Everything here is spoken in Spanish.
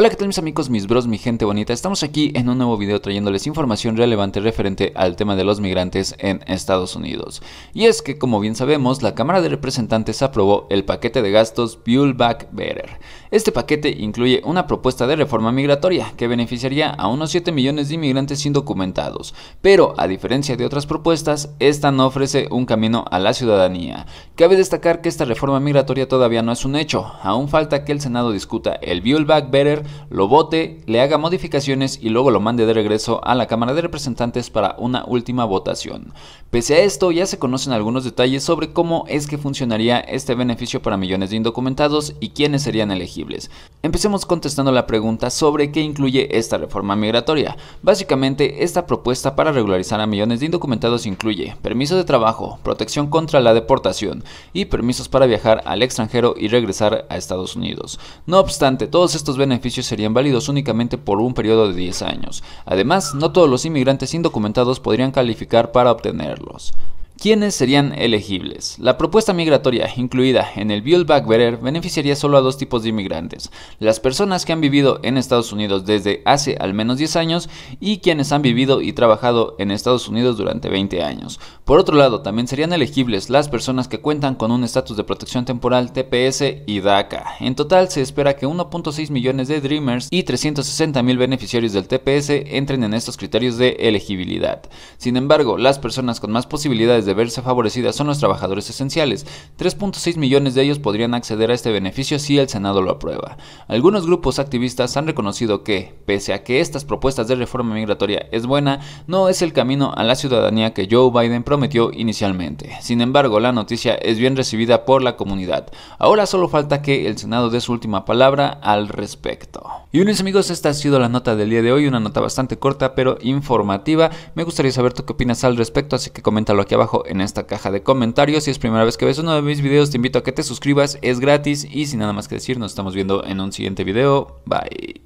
Hola qué tal mis amigos, mis bros, mi gente bonita, estamos aquí en un nuevo video trayéndoles información relevante referente al tema de los migrantes en Estados Unidos. Y es que como bien sabemos, la Cámara de Representantes aprobó el paquete de gastos Build Back Better, este paquete incluye una propuesta de reforma migratoria que beneficiaría a unos 7 millones de inmigrantes indocumentados, pero a diferencia de otras propuestas, esta no ofrece un camino a la ciudadanía. Cabe destacar que esta reforma migratoria todavía no es un hecho, aún falta que el Senado discuta el Build Back Better, lo vote, le haga modificaciones y luego lo mande de regreso a la Cámara de Representantes para una última votación. Pese a esto, ya se conocen algunos detalles sobre cómo es que funcionaría este beneficio para millones de indocumentados y quiénes serían elegidos. Empecemos contestando la pregunta sobre qué incluye esta reforma migratoria. Básicamente, esta propuesta para regularizar a millones de indocumentados incluye permiso de trabajo, protección contra la deportación y permisos para viajar al extranjero y regresar a Estados Unidos. No obstante, todos estos beneficios serían válidos únicamente por un periodo de 10 años. Además, no todos los inmigrantes indocumentados podrían calificar para obtenerlos. ¿Quiénes serían elegibles? La propuesta migratoria incluida en el Build Back Better beneficiaría solo a dos tipos de inmigrantes, las personas que han vivido en Estados Unidos desde hace al menos 10 años y quienes han vivido y trabajado en Estados Unidos durante 20 años. Por otro lado, también serían elegibles las personas que cuentan con un estatus de protección temporal TPS y DACA. En total, se espera que 1.6 millones de Dreamers y 360 mil beneficiarios del TPS entren en estos criterios de elegibilidad. Sin embargo, las personas con más posibilidades de de verse favorecidas son los trabajadores esenciales. 3.6 millones de ellos podrían acceder a este beneficio si el Senado lo aprueba. Algunos grupos activistas han reconocido que, pese a que estas propuestas de reforma migratoria es buena, no es el camino a la ciudadanía que Joe Biden prometió inicialmente. Sin embargo, la noticia es bien recibida por la comunidad. Ahora solo falta que el Senado dé su última palabra al respecto. Y unos amigos, esta ha sido la nota del día de hoy, una nota bastante corta pero informativa. Me gustaría saber tú qué opinas al respecto, así que coméntalo aquí abajo en esta caja de comentarios. Si es primera vez que ves uno de mis videos, te invito a que te suscribas, es gratis y sin nada más que decir, nos estamos viendo en un siguiente video. Bye.